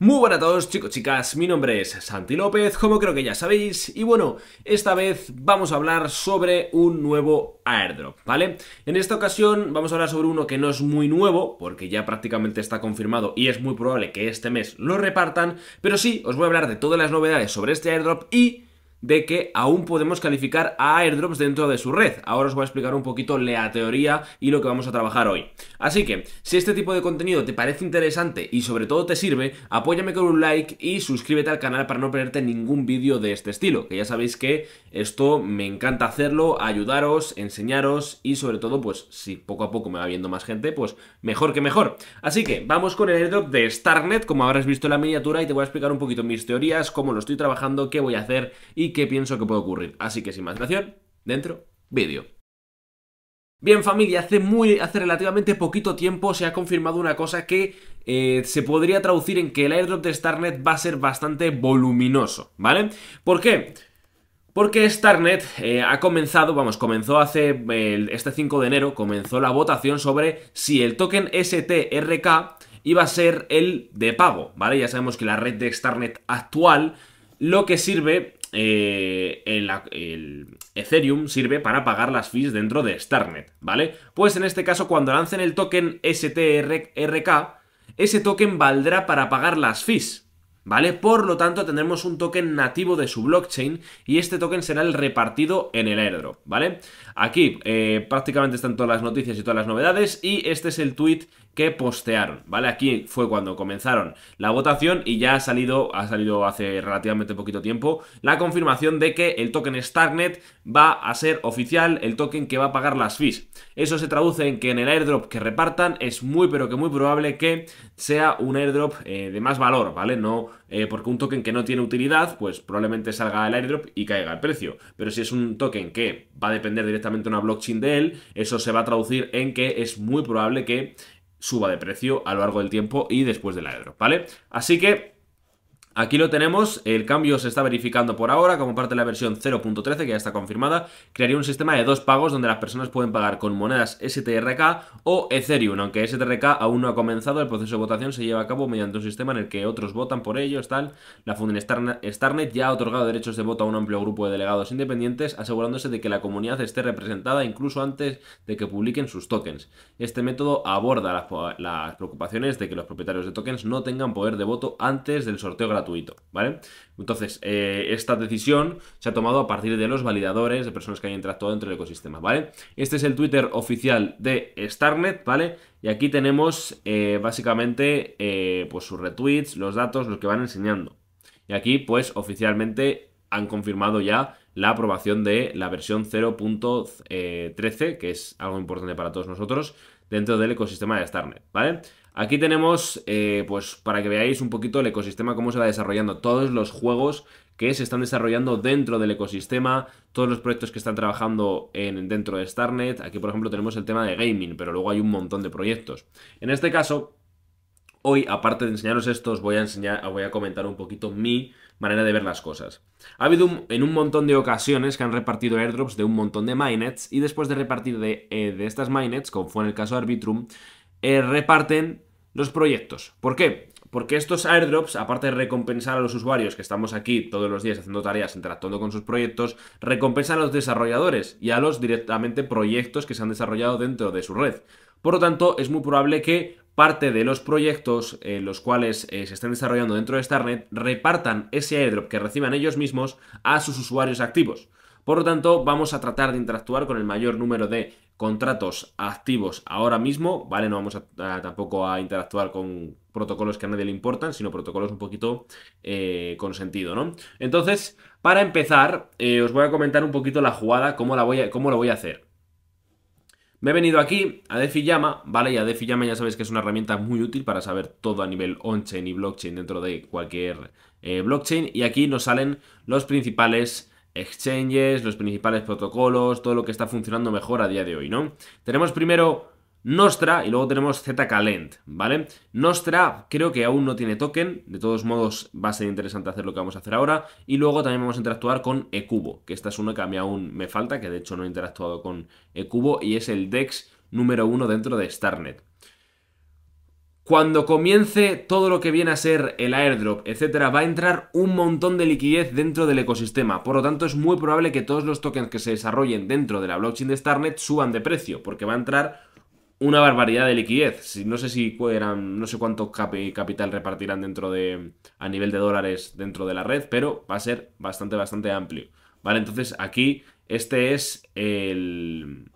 Muy buenas a todos chicos, chicas, mi nombre es Santi López, como creo que ya sabéis, y bueno, esta vez vamos a hablar sobre un nuevo airdrop, ¿vale? En esta ocasión vamos a hablar sobre uno que no es muy nuevo, porque ya prácticamente está confirmado y es muy probable que este mes lo repartan, pero sí, os voy a hablar de todas las novedades sobre este airdrop y de que aún podemos calificar a airdrops dentro de su red. Ahora os voy a explicar un poquito la teoría y lo que vamos a trabajar hoy. Así que, si este tipo de contenido te parece interesante y sobre todo te sirve, apóyame con un like y suscríbete al canal para no perderte ningún vídeo de este estilo, que ya sabéis que esto me encanta hacerlo, ayudaros, enseñaros y sobre todo, pues si poco a poco me va viendo más gente, pues mejor que mejor. Así que, vamos con el airdrop de Starnet, como habrás visto en la miniatura y te voy a explicar un poquito mis teorías, cómo lo estoy trabajando, qué voy a hacer y qué pienso que puede ocurrir. Así que sin más dilación, dentro, vídeo. Bien familia, hace, muy, hace relativamente poquito tiempo se ha confirmado una cosa que eh, se podría traducir en que el airdrop de Starnet va a ser bastante voluminoso, ¿vale? ¿Por qué? Porque Starnet eh, ha comenzado, vamos, comenzó hace este 5 de enero, comenzó la votación sobre si el token STRK iba a ser el de pago, ¿vale? Ya sabemos que la red de Starnet actual lo que sirve eh, el, Ethereum sirve para pagar las fees dentro de Starnet, ¿vale? Pues en este caso, cuando lancen el token STRK, ese token valdrá para pagar las fees, ¿vale? Por lo tanto, tendremos un token nativo de su blockchain y este token será el repartido en el airdrop, ¿vale? Aquí eh, prácticamente están todas las noticias y todas las novedades y este es el tweet que postearon, ¿vale? Aquí fue cuando comenzaron la votación y ya ha salido, ha salido hace relativamente poquito tiempo la confirmación de que el token Stagnet va a ser oficial el token que va a pagar las fees. Eso se traduce en que en el airdrop que repartan es muy pero que muy probable que sea un airdrop eh, de más valor, ¿vale? No eh, porque un token que no tiene utilidad, pues probablemente salga el airdrop y caiga el precio. Pero si es un token que va a depender directamente de una blockchain de él, eso se va a traducir en que es muy probable que suba de precio a lo largo del tiempo y después del aero, ¿vale? Así que Aquí lo tenemos, el cambio se está verificando por ahora como parte de la versión 0.13 que ya está confirmada, crearía un sistema de dos pagos donde las personas pueden pagar con monedas STRK o Ethereum, aunque STRK aún no ha comenzado, el proceso de votación se lleva a cabo mediante un sistema en el que otros votan por ellos, tal, la Funding Starnet ya ha otorgado derechos de voto a un amplio grupo de delegados independientes, asegurándose de que la comunidad esté representada incluso antes de que publiquen sus tokens. Este método aborda las preocupaciones de que los propietarios de tokens no tengan poder de voto antes del sorteo gratuito ¿vale? Entonces, eh, esta decisión se ha tomado a partir de los validadores, de personas que han interactuado dentro del ecosistema, ¿vale? Este es el Twitter oficial de Starnet, ¿vale? Y aquí tenemos eh, básicamente eh, pues sus retweets, los datos, los que van enseñando. Y aquí, pues, oficialmente han confirmado ya la aprobación de la versión 0.13, que es algo importante para todos nosotros, dentro del ecosistema de Starnet, ¿vale? Aquí tenemos, eh, pues para que veáis un poquito el ecosistema, cómo se va desarrollando, todos los juegos que se están desarrollando dentro del ecosistema, todos los proyectos que están trabajando en, dentro de Starnet. Aquí, por ejemplo, tenemos el tema de gaming, pero luego hay un montón de proyectos. En este caso, hoy, aparte de enseñaros estos, voy a, enseñar, voy a comentar un poquito mi manera de ver las cosas. Ha habido en un montón de ocasiones que han repartido airdrops de un montón de minets y después de repartir de, eh, de estas minets, como fue en el caso de Arbitrum, eh, reparten los proyectos. ¿Por qué? Porque estos airdrops, aparte de recompensar a los usuarios que estamos aquí todos los días haciendo tareas, interactuando con sus proyectos, recompensan a los desarrolladores y a los directamente proyectos que se han desarrollado dentro de su red. Por lo tanto, es muy probable que parte de los proyectos en los cuales eh, se están desarrollando dentro de Starnet repartan ese airdrop que reciban ellos mismos a sus usuarios activos. Por lo tanto, vamos a tratar de interactuar con el mayor número de contratos activos ahora mismo, ¿vale? No vamos tampoco a interactuar con protocolos que a nadie le importan, sino protocolos un poquito eh, con sentido, ¿no? Entonces, para empezar, eh, os voy a comentar un poquito la jugada, cómo, la voy a, cómo lo voy a hacer. Me he venido aquí a DefiYama, ¿vale? Y a DefiYama ya sabéis que es una herramienta muy útil para saber todo a nivel on-chain y blockchain dentro de cualquier eh, blockchain. Y aquí nos salen los principales exchanges, los principales protocolos, todo lo que está funcionando mejor a día de hoy, ¿no? Tenemos primero Nostra y luego tenemos Zcalent, ¿vale? Nostra creo que aún no tiene token, de todos modos va a ser interesante hacer lo que vamos a hacer ahora y luego también vamos a interactuar con Ecubo, que esta es una que a mí aún me falta, que de hecho no he interactuado con Ecubo y es el DEX número uno dentro de Starnet. Cuando comience todo lo que viene a ser el airdrop, etcétera, va a entrar un montón de liquidez dentro del ecosistema. Por lo tanto, es muy probable que todos los tokens que se desarrollen dentro de la blockchain de Starnet suban de precio, porque va a entrar una barbaridad de liquidez. No sé si no sé cuánto capital repartirán dentro de a nivel de dólares dentro de la red, pero va a ser bastante bastante amplio. Vale, entonces aquí este es el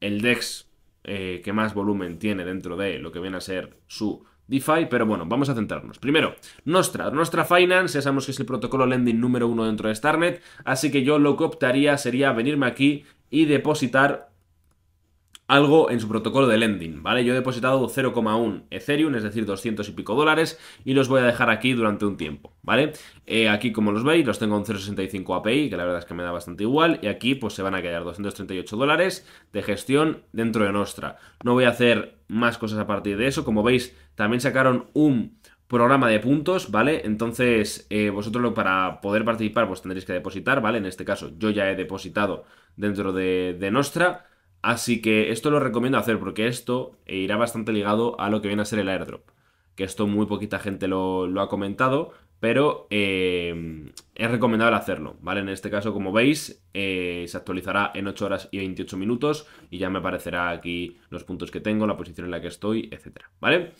el DEX eh, que más volumen tiene dentro de lo que viene a ser su DeFi, pero bueno, vamos a centrarnos. Primero, nuestra, nuestra Finance, ya sabemos que es el protocolo lending número uno dentro de Starnet, así que yo lo que optaría sería venirme aquí y depositar algo en su protocolo de lending, ¿vale? Yo he depositado 0,1 Ethereum, es decir, 200 y pico dólares, y los voy a dejar aquí durante un tiempo, ¿vale? Eh, aquí, como los veis, los tengo en 0,65 API, que la verdad es que me da bastante igual, y aquí pues se van a quedar 238 dólares de gestión dentro de Nostra. No voy a hacer más cosas a partir de eso, como veis, también sacaron un programa de puntos, ¿vale? Entonces, eh, vosotros para poder participar, pues tendréis que depositar, ¿vale? En este caso, yo ya he depositado dentro de, de Nostra, Así que esto lo recomiendo hacer porque esto irá bastante ligado a lo que viene a ser el airdrop. Que esto muy poquita gente lo, ha comentado, pero eh, es recomendable hacerlo, ¿vale? En este caso, como veis, eh, se actualizará en 8 horas y 28 minutos y ya me aparecerá aquí los puntos que tengo, la posición en la que estoy, etcétera, ¿vale?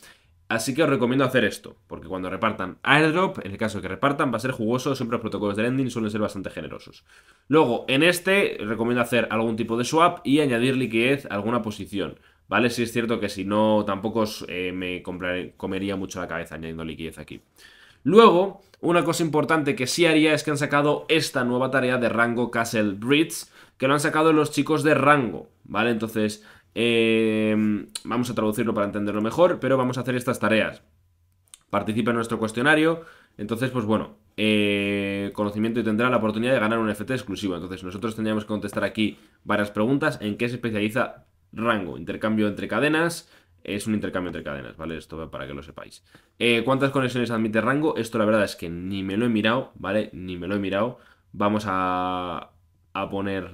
Así que os recomiendo hacer esto, porque cuando repartan airdrop, en el caso de que repartan, va a ser jugoso, siempre los protocolos de lending suelen ser bastante generosos. Luego, en este, recomiendo hacer algún tipo de swap y añadir liquidez a alguna posición. ¿Vale? Si es cierto que si no, tampoco eh, me comería mucho la cabeza añadiendo liquidez aquí. Luego, una cosa importante que sí haría es que han sacado esta nueva tarea de rango Castle Bridge, que lo han sacado los chicos de rango, ¿vale? Entonces, Em, vamos a traducirlo para entenderlo mejor, pero vamos a hacer estas tareas. Participa en nuestro cuestionario, entonces, pues bueno, eh, conocimiento y tendrá la oportunidad de ganar un FT exclusivo. Entonces, nosotros tendríamos que contestar aquí varias preguntas. ¿En qué se especializa rango? Intercambio entre cadenas, es un intercambio entre cadenas, ¿vale? Esto para que lo sepáis. Eh, ¿Cuántas conexiones admite rango? Esto la verdad es que ni me lo he mirado, ¿vale? Ni me lo he mirado. Vamos a, a poner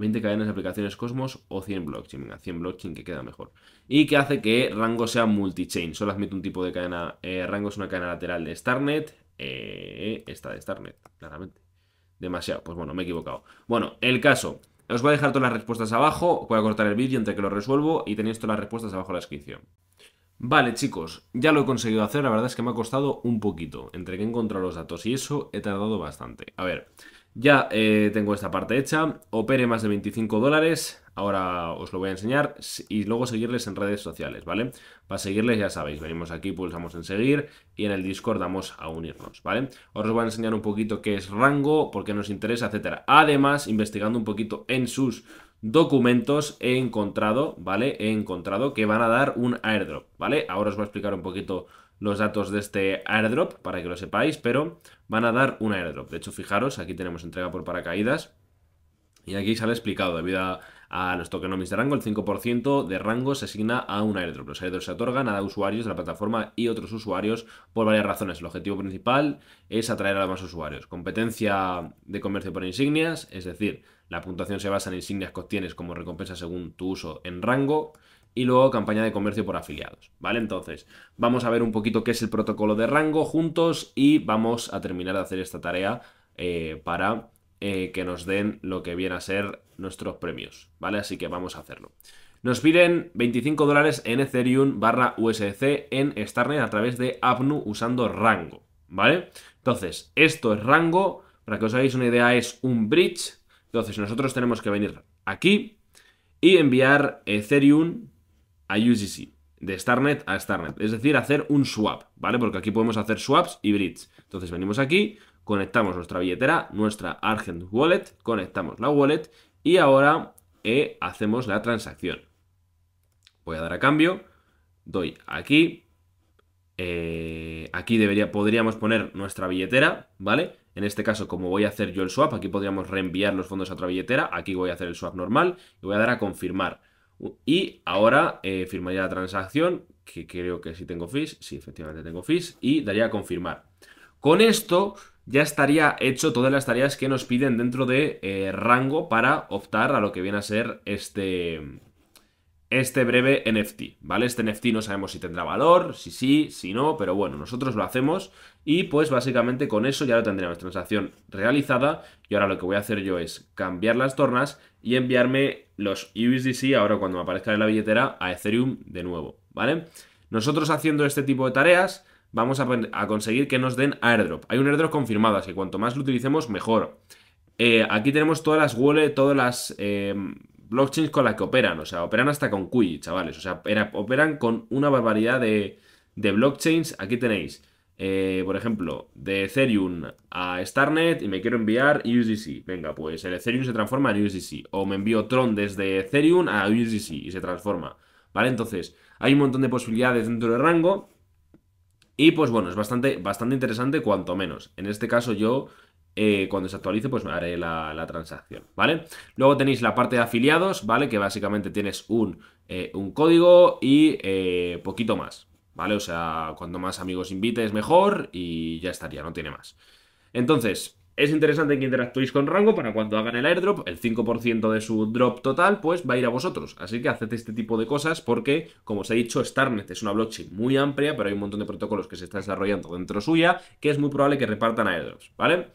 20 cadenas de aplicaciones Cosmos o 100 blockchain. Venga, 100 blockchain que queda mejor. Y que hace que Rango sea multichain. Solo admite un tipo de cadena. Eh, rango es una cadena lateral de Starnet. Eh, esta de Starnet, claramente. Demasiado. Pues bueno, me he equivocado. Bueno, el caso. Os voy a dejar todas las respuestas abajo. Voy a cortar el vídeo entre que lo resuelvo. Y tenéis todas las respuestas abajo en la descripción. Vale, chicos, ya lo he conseguido hacer. La verdad es que me ha costado un poquito. Entre que he encontrado los datos y eso, he tardado bastante. A ver. Ya eh, tengo esta parte hecha, opere más de 25 dólares, ahora os lo voy a enseñar, y luego seguirles en redes sociales, ¿vale? Para seguirles ya sabéis, venimos aquí, pulsamos en seguir y en el Discord damos a unirnos, ¿vale? Ahora os voy a enseñar un poquito qué es rango, por qué nos interesa, etcétera. Además, investigando un poquito en sus documentos he encontrado, ¿vale? He encontrado que van a dar un airdrop, ¿vale? Ahora os voy a explicar un poquito los datos de este airdrop para que lo sepáis, pero van a dar un airdrop. De hecho, fijaros, aquí tenemos entrega por paracaídas y aquí sale explicado, debido a, los tokenomics de rango, el 5% de rango se asigna a un airdrop. Los airdrops se otorgan a usuarios de la plataforma y otros usuarios por varias razones. El objetivo principal es atraer a más usuarios. Competencia de comercio por insignias, es decir, la puntuación se basa en insignias que obtienes como recompensa según tu uso en rango y luego campaña de comercio por afiliados, ¿vale? Entonces, vamos a ver un poquito qué es el protocolo de rango juntos y vamos a terminar de hacer esta tarea eh, para eh, que nos den lo que viene a ser nuestros premios, ¿vale? Así que vamos a hacerlo. Nos piden 25 dólares en Ethereum barra USDC en Starnet a través de APNU usando rango, ¿vale? Entonces, esto es rango, para que os hagáis una idea es un bridge, entonces nosotros tenemos que venir aquí y enviar Ethereum a UGC, de Starnet a Starnet, es decir, hacer un swap, ¿vale? Porque aquí podemos hacer swaps y bridge. Entonces venimos aquí, conectamos nuestra billetera, nuestra Argent Wallet, conectamos la wallet y ahora eh, hacemos la transacción. Voy a dar a cambio, doy aquí, eh, aquí debería, podríamos poner nuestra billetera, ¿vale? En este caso, como voy a hacer yo el swap, aquí podríamos reenviar los fondos a otra billetera, aquí voy a hacer el swap normal y voy a dar a confirmar. Y ahora eh, firmaría la transacción, que creo que sí tengo fees, sí, efectivamente tengo fees, y daría a confirmar. Con esto ya estaría hecho todas las tareas que nos piden dentro de eh, rango para optar a lo que viene a ser este, este breve NFT, ¿vale? Este NFT no sabemos si tendrá valor, si sí, si no, pero bueno, nosotros lo hacemos y pues básicamente con eso ya lo tendríamos transacción realizada y ahora lo que voy a hacer yo es cambiar las tornas y enviarme los USDC ahora cuando me aparezca en la billetera a Ethereum de nuevo, ¿vale? Nosotros haciendo este tipo de tareas vamos a, conseguir que nos den airdrop. Hay un airdrop confirmado, así que cuanto más lo utilicemos mejor. Eh, aquí tenemos todas las wallets, todas las... Em, blockchains con las que operan, o sea, operan hasta con QI, chavales, o sea, operan con una barbaridad de, blockchains. Aquí tenéis, eh, por ejemplo, de Ethereum a Starnet y me quiero enviar USDC. Venga, pues el Ethereum se transforma en USDC. O me envío Tron desde Ethereum a USDC y se transforma. ¿Vale? Entonces, hay un montón de posibilidades dentro del rango. Y pues bueno, es bastante, bastante interesante cuanto menos. En este caso yo eh, cuando se actualice, pues me haré la, transacción, ¿vale? Luego tenéis la parte de afiliados, ¿vale? Que básicamente tienes un, eh, código y eh, poquito más, ¿vale? O sea, cuanto más amigos invites, mejor y ya estaría, no tiene más. Entonces, es interesante que interactuéis con Rango para cuando hagan el airdrop, el 5% de su drop total, pues va a ir a vosotros. Así que haced este tipo de cosas porque, como os he dicho, Starnet es una blockchain muy amplia, pero hay un montón de protocolos que se están desarrollando dentro suya que es muy probable que repartan airdrops, ¿vale?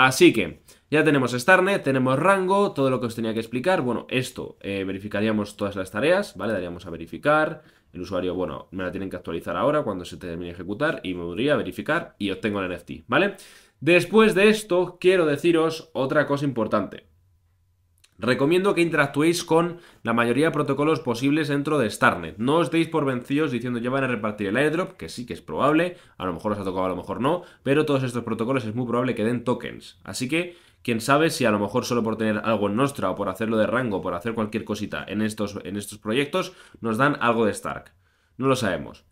Así que ya tenemos Starnet, tenemos rango, todo lo que os tenía que explicar. Bueno, esto eh, verificaríamos todas las tareas, ¿vale? Daríamos a verificar. El usuario, bueno, me la tienen que actualizar ahora cuando se termine de ejecutar y me podría verificar y obtengo el NFT, ¿vale? Después de esto, quiero deciros otra cosa importante. Recomiendo que interactuéis con la mayoría de protocolos posibles dentro de Starnet. No os deis por vencidos diciendo ya van a repartir el airdrop, que sí que es probable, a lo mejor os ha tocado, a lo mejor no, pero todos estos protocolos es muy probable que den tokens. Así que, quién sabe si a lo mejor solo por tener algo en Nostra o por hacerlo de rango, por hacer cualquier cosita en estos, en estos proyectos, nos dan algo de Stark. No lo sabemos.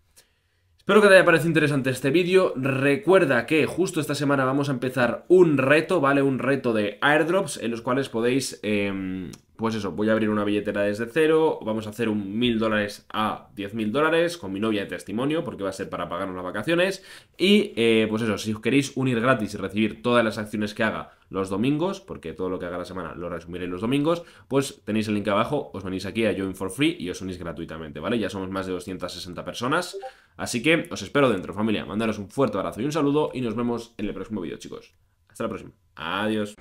Espero que te haya parecido interesante este vídeo. Recuerda que justo esta semana vamos a empezar un reto, ¿vale? Un reto de airdrops en los cuales podéis em, pues eso, voy a abrir una billetera desde cero, vamos a hacer un mil dólares a diez mil dólares con mi novia de testimonio, porque va a ser para pagar unas vacaciones. Y eh, pues eso, si os queréis unir gratis y recibir todas las acciones que haga los domingos, porque todo lo que haga la semana lo resumiré los domingos, pues tenéis el link abajo, os venís aquí a Join for Free y os unís gratuitamente, ¿vale? Ya somos más de 260 personas, así que os espero dentro, familia. Mandaros un fuerte abrazo y un saludo y nos vemos en el próximo vídeo, chicos. Hasta la próxima. Adiós.